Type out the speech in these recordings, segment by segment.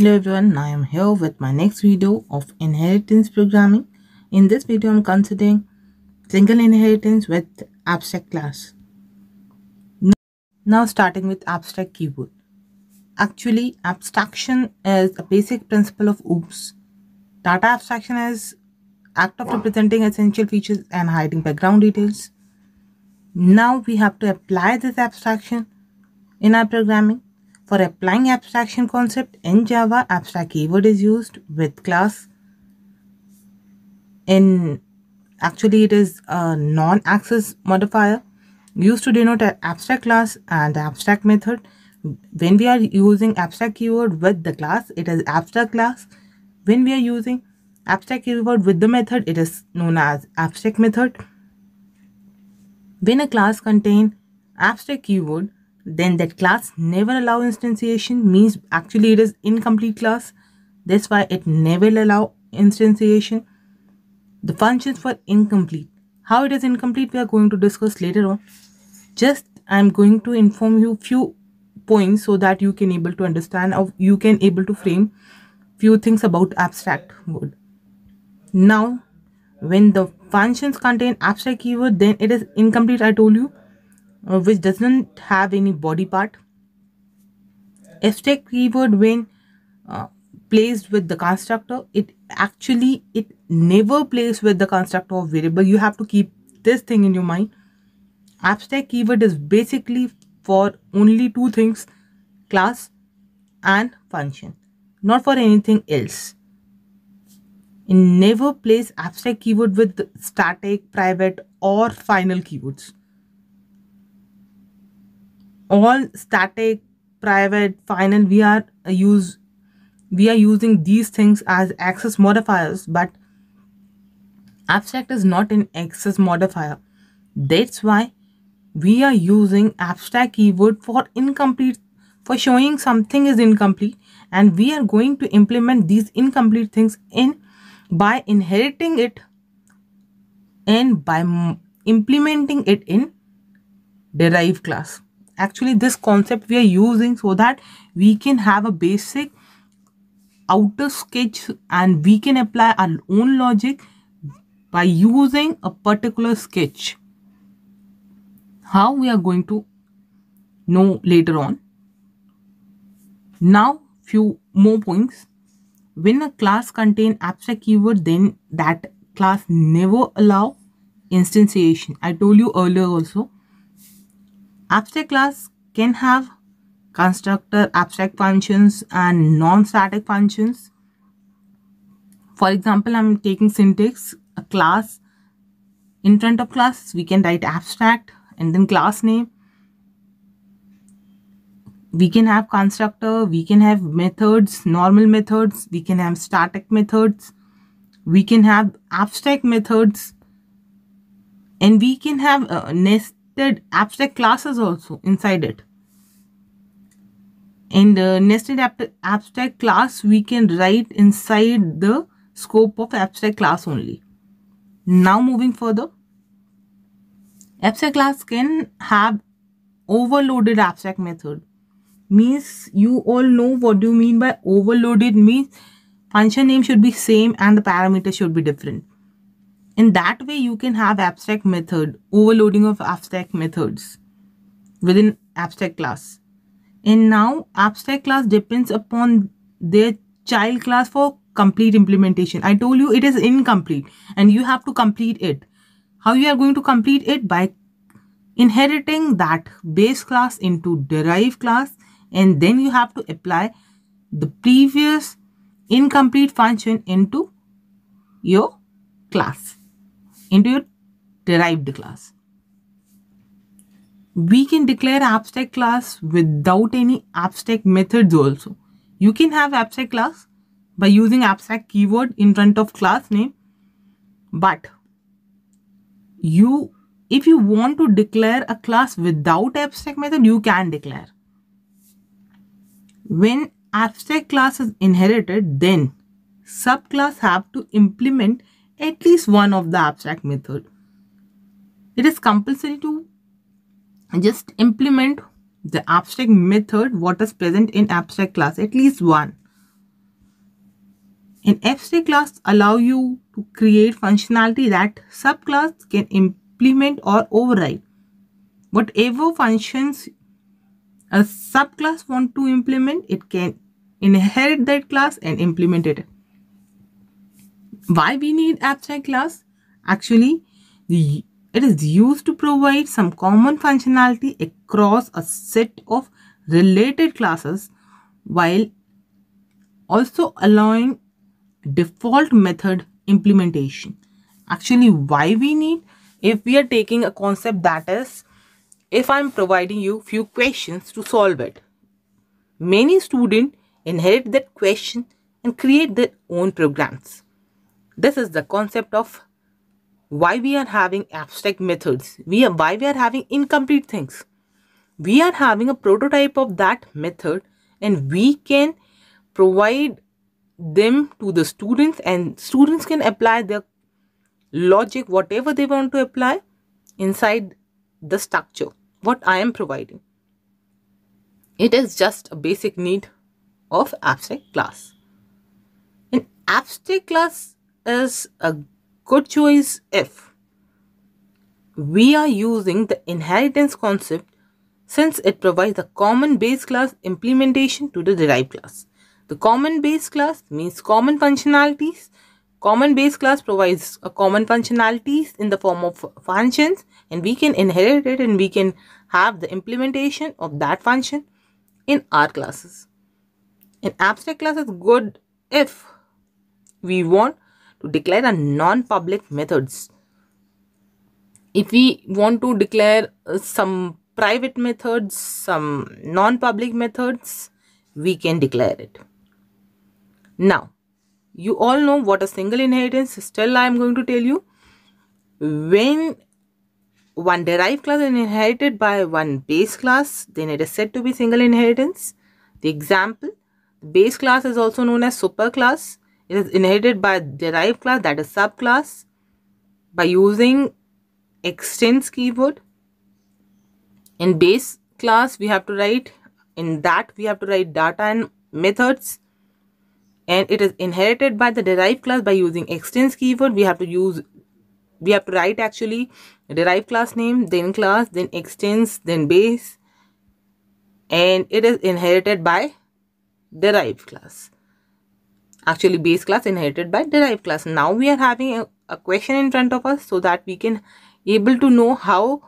Hello everyone, I am here with my next video of inheritance programming. In this video, I am considering single inheritance with abstract class. Now starting with abstract keyword. Actually, abstraction is a basic principle of OOPS. Data abstraction is act of representing essential features and hiding background details. Now we have to apply this abstraction in our programming for applying abstraction concept in Java, abstract keyword is used with class. In actually it is a non-access modifier used to denote an abstract class and abstract method. When we are using abstract keyword with the class, it is abstract class. When we are using abstract keyword with the method, it is known as abstract method. When a class contain abstract keyword, then that class never allow instantiation means actually it is incomplete class that's why it never allow instantiation the functions for incomplete how it is incomplete we are going to discuss later on just i'm going to inform you few points so that you can able to understand or you can able to frame few things about abstract mode. now when the functions contain abstract keyword then it is incomplete i told you uh, which doesn't have any body part. F-stack keyword when uh, placed with the constructor, it actually, it never plays with the constructor of variable. You have to keep this thing in your mind. Abstract keyword is basically for only two things, class and function, not for anything else. It never plays abstract keyword with static, private or final keywords all static private final we are uh, use we are using these things as access modifiers but abstract is not an access modifier that's why we are using abstract keyword for incomplete for showing something is incomplete and we are going to implement these incomplete things in by inheriting it and by implementing it in derived class actually this concept we are using so that we can have a basic outer sketch and we can apply our own logic by using a particular sketch how we are going to know later on now few more points when a class contain abstract keyword then that class never allow instantiation i told you earlier also Abstract class can have constructor abstract functions and non-static functions. For example, I'm taking syntax, a class. In front of class, we can write abstract and then class name. We can have constructor, we can have methods, normal methods, we can have static methods, we can have abstract methods, and we can have uh, nest there abstract classes also inside it. In the uh, nested abstract class, we can write inside the scope of abstract class only. Now moving further, abstract class can have overloaded abstract method. Means you all know what do you mean by overloaded means function name should be same and the parameter should be different. In that way, you can have abstract method, overloading of abstract methods within abstract class. And now abstract class depends upon their child class for complete implementation. I told you it is incomplete and you have to complete it. How you are going to complete it? By inheriting that base class into derived class and then you have to apply the previous incomplete function into your class into your derived class. We can declare abstract class without any abstract methods also. You can have abstract class by using abstract keyword in front of class name. But you, if you want to declare a class without abstract method, you can declare. When abstract class is inherited, then subclass have to implement at least one of the abstract method. It is compulsory to just implement the abstract method what is present in abstract class at least one. In abstract class allow you to create functionality that subclass can implement or override. Whatever functions a subclass want to implement, it can inherit that class and implement it. Why we need abstract class? Actually, the, it is used to provide some common functionality across a set of related classes while also allowing default method implementation. Actually, why we need? If we are taking a concept that is, if I'm providing you few questions to solve it, many students inherit that question and create their own programs. This is the concept of why we are having abstract methods. We are, why we are having incomplete things. We are having a prototype of that method and we can provide them to the students and students can apply their logic whatever they want to apply inside the structure what I am providing. It is just a basic need of abstract class. In abstract class is a good choice if we are using the inheritance concept since it provides a common base class implementation to the derived class. The common base class means common functionalities. Common base class provides a common functionalities in the form of functions and we can inherit it and we can have the implementation of that function in our classes. An abstract class is good if we want to declare a non-public methods. If we want to declare uh, some private methods, some non-public methods, we can declare it. Now, you all know what a single inheritance, still I am going to tell you. When one derived class is inherited by one base class, then it is said to be single inheritance. The example, base class is also known as superclass. It is inherited by derived class that is subclass by using extends keyword. In base class we have to write in that we have to write data and methods and it is inherited by the derived class by using extends keyword we have to use we have to write actually derived class name then class then extends then base and it is inherited by derived class actually base class inherited by derived class now we are having a, a question in front of us so that we can able to know how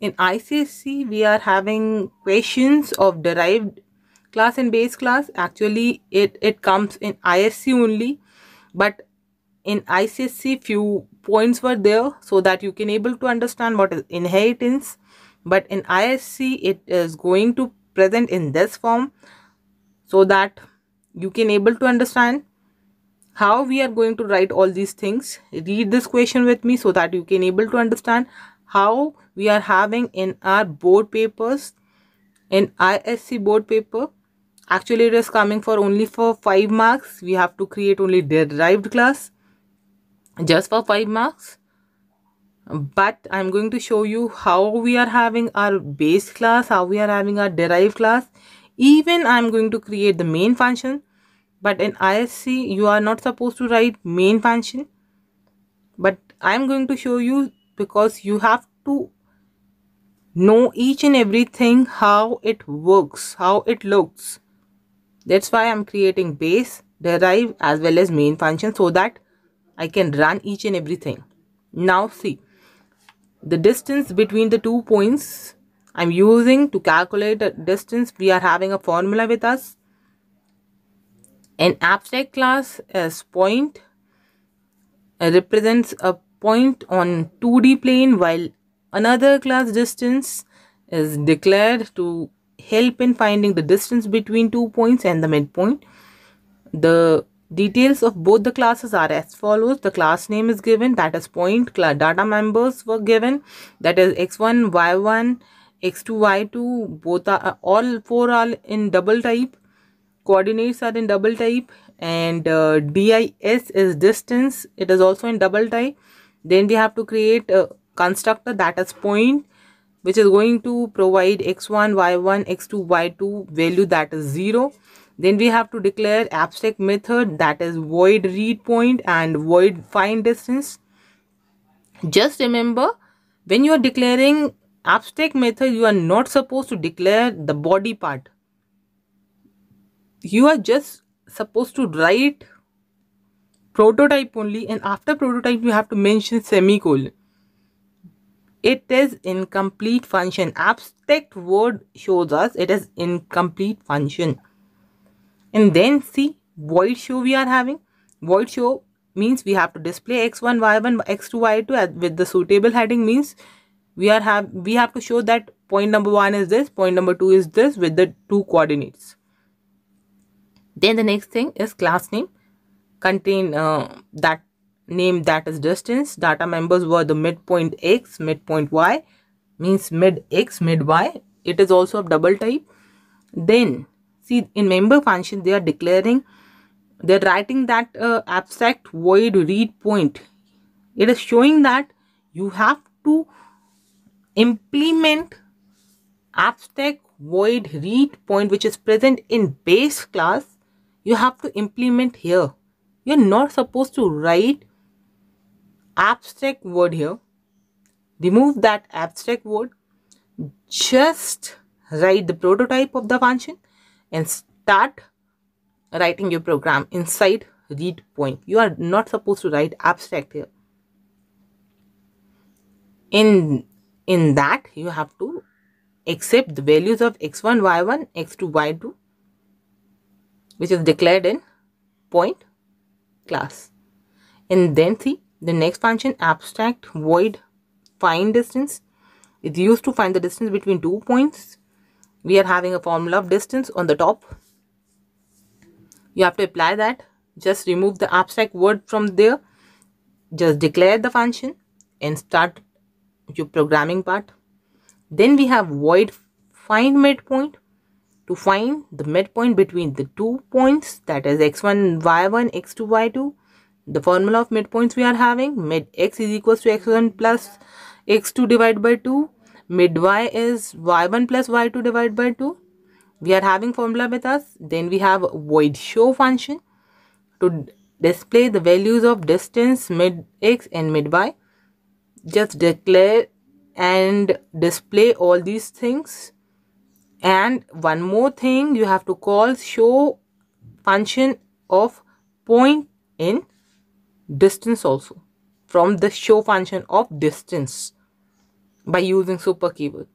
in ICSC we are having questions of derived class and base class actually it it comes in ISC only but in ICSC few points were there so that you can able to understand what is inheritance but in ISC it is going to present in this form so that you can able to understand how we are going to write all these things read this question with me so that you can able to understand how we are having in our board papers in ISC board paper actually it is coming for only for 5 marks we have to create only derived class just for 5 marks but I'm going to show you how we are having our base class how we are having our derived class even I'm going to create the main function but in ISC you are not supposed to write main function but I'm going to show you because you have to know each and everything how it works how it looks that's why I'm creating base derive as well as main function so that I can run each and everything now see the distance between the two points I'm using to calculate the distance we are having a formula with us an abstract class as point uh, represents a point on 2D plane while another class distance is declared to help in finding the distance between two points and the midpoint. The details of both the classes are as follows. The class name is given that is point, data members were given that is x1, y1, x2, y2 both are all four are in double type coordinates are in double type and uh, dis is distance it is also in double type then we have to create a uh, constructor that is point which is going to provide x1 y1 x2 y2 value that is 0 then we have to declare abstract method that is void read point and void find distance just remember when you are declaring abstract method you are not supposed to declare the body part you are just supposed to write prototype only and after prototype you have to mention semicolon it is incomplete function abstract word shows us it is incomplete function and then see void show we are having void show means we have to display x1 y1 x2 y2 with the suitable heading means we are have we have to show that point number one is this point number two is this with the two coordinates then the next thing is class name contain uh, that name that is distance data members were the midpoint x midpoint y means mid x mid y it is also of double type then see in member function they are declaring they're writing that uh, abstract void read point it is showing that you have to implement abstract void read point which is present in base class you have to implement here you're not supposed to write abstract word here remove that abstract word just write the prototype of the function and start writing your program inside read point you are not supposed to write abstract here in in that you have to accept the values of x1 y1 x2 y2 which is declared in point class. And then see the next function abstract void find distance. It's used to find the distance between two points. We are having a formula of distance on the top. You have to apply that. Just remove the abstract word from there. Just declare the function and start your programming part. Then we have void find midpoint to find the midpoint between the two points that is x1 y1 x2 y2 the formula of midpoints we are having mid x is equals to x1 plus x2 divided by 2 mid y is y1 plus y2 divided by 2 we are having formula with us then we have void show function to display the values of distance mid x and mid y just declare and display all these things and one more thing you have to call show function of point in distance also from the show function of distance by using super keyword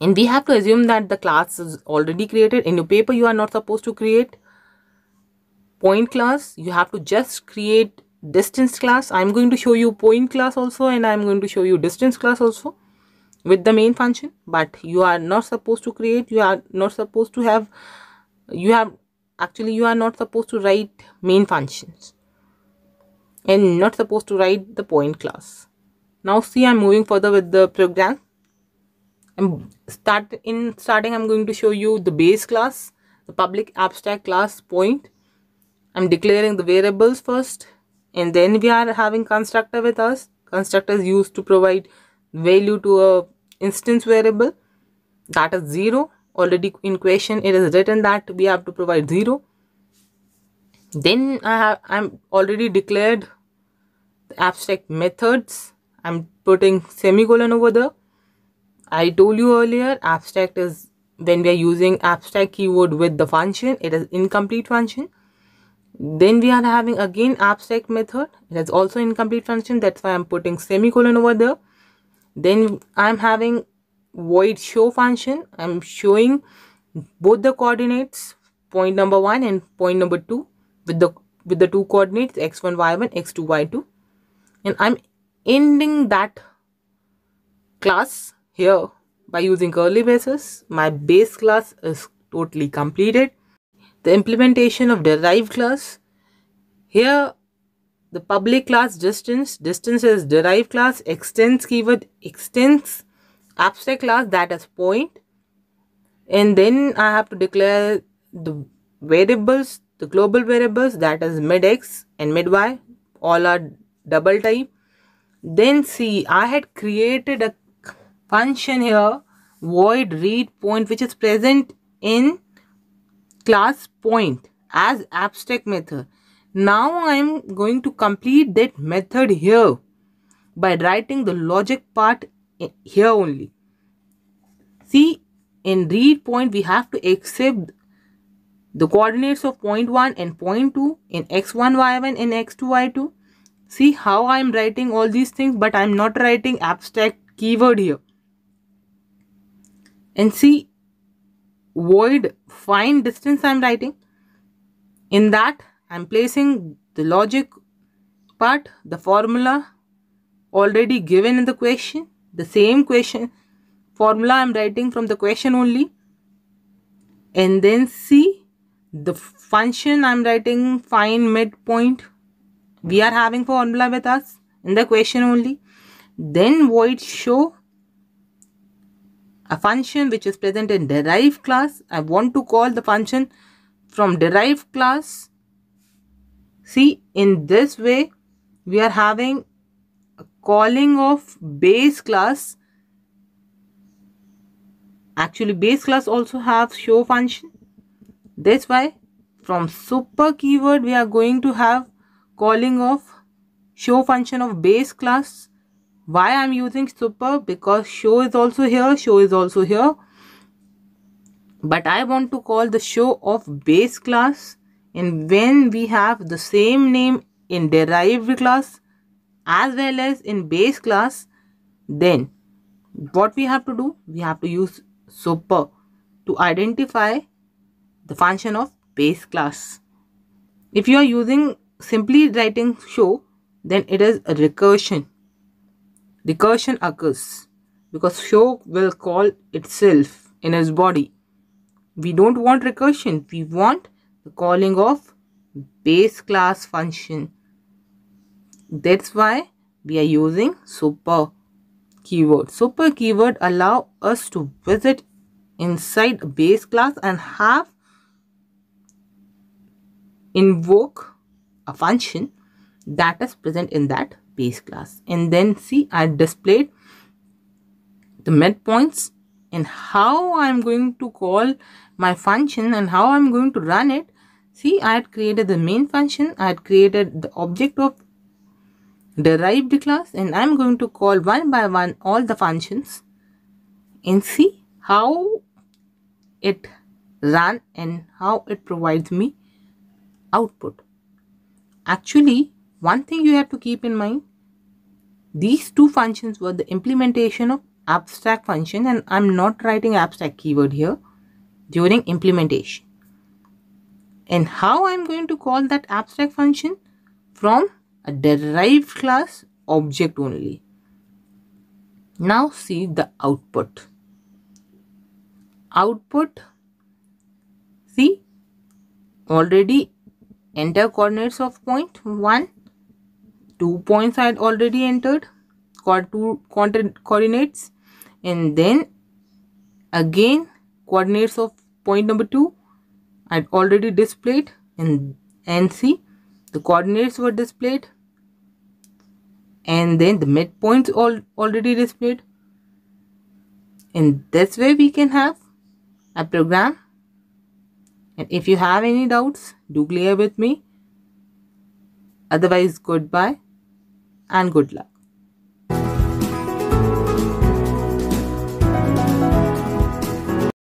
and we have to assume that the class is already created in your paper you are not supposed to create point class you have to just create distance class i'm going to show you point class also and i'm going to show you distance class also with the main function but you are not supposed to create you are not supposed to have you have actually you are not supposed to write main functions and not supposed to write the point class now see i'm moving further with the program and start in starting i'm going to show you the base class the public abstract class point i'm declaring the variables first and then we are having constructor with us constructors used to provide value to a instance variable that is 0 already in question it is written that we have to provide 0 then I have I'm already declared the abstract methods I'm putting semicolon over there I told you earlier abstract is when we are using abstract keyword with the function it is incomplete function then we are having again abstract method it is also incomplete function that's why I'm putting semicolon over there then i'm having void show function i'm showing both the coordinates point number one and point number two with the with the two coordinates x1 y1 x2 y2 and i'm ending that class here by using curly braces my base class is totally completed the implementation of derived class here the public class distance, distance is derived class, extends keyword extends, abstract class that is And then I have to declare the variables, the global variables that is mid x and mid y, all are double type. Then see, I had created a function here, void read point, which is present in class point as abstract method now I am going to complete that method here by writing the logic part here only. See, in read point, we have to accept the coordinates of point 1 and point 2 in x1, y1 and x2, y2. See how I am writing all these things, but I am not writing abstract keyword here. And see, void find distance I am writing. In that, I am placing the logic part, the formula already given in the question, the same question formula I am writing from the question only and then C the function I am writing find midpoint we are having formula with us in the question only then void show a function which is present in derived class I want to call the function from derived class See, in this way, we are having calling of base class. Actually, base class also have show function. That's why from super keyword, we are going to have calling of show function of base class. Why I'm using super? Because show is also here, show is also here but I want to call the show of base class and when we have the same name in derived class as well as in base class then what we have to do we have to use super to identify the function of base class if you are using simply writing show then it is a recursion recursion occurs because show will call itself in its body we don't want recursion we want the calling of base class function. That's why we are using super keyword. Super keyword allow us to visit inside a base class and have invoke a function that is present in that base class. And then see I displayed the midpoints and how I'm going to call my function and how I'm going to run it See, I had created the main function, I had created the object of derived class and I'm going to call one by one all the functions and see how it ran and how it provides me output. Actually, one thing you have to keep in mind, these two functions were the implementation of abstract function and I'm not writing abstract keyword here during implementation and how I'm going to call that abstract function from a derived class object only. Now see the output. Output, see already enter coordinates of point 1, 2 points I had already entered, two coordinates and then again coordinates of point number 2 I'd already displayed in NC. The coordinates were displayed. And then the midpoints all already displayed. In this way we can have a program. And if you have any doubts, do clear with me. Otherwise, goodbye and good luck.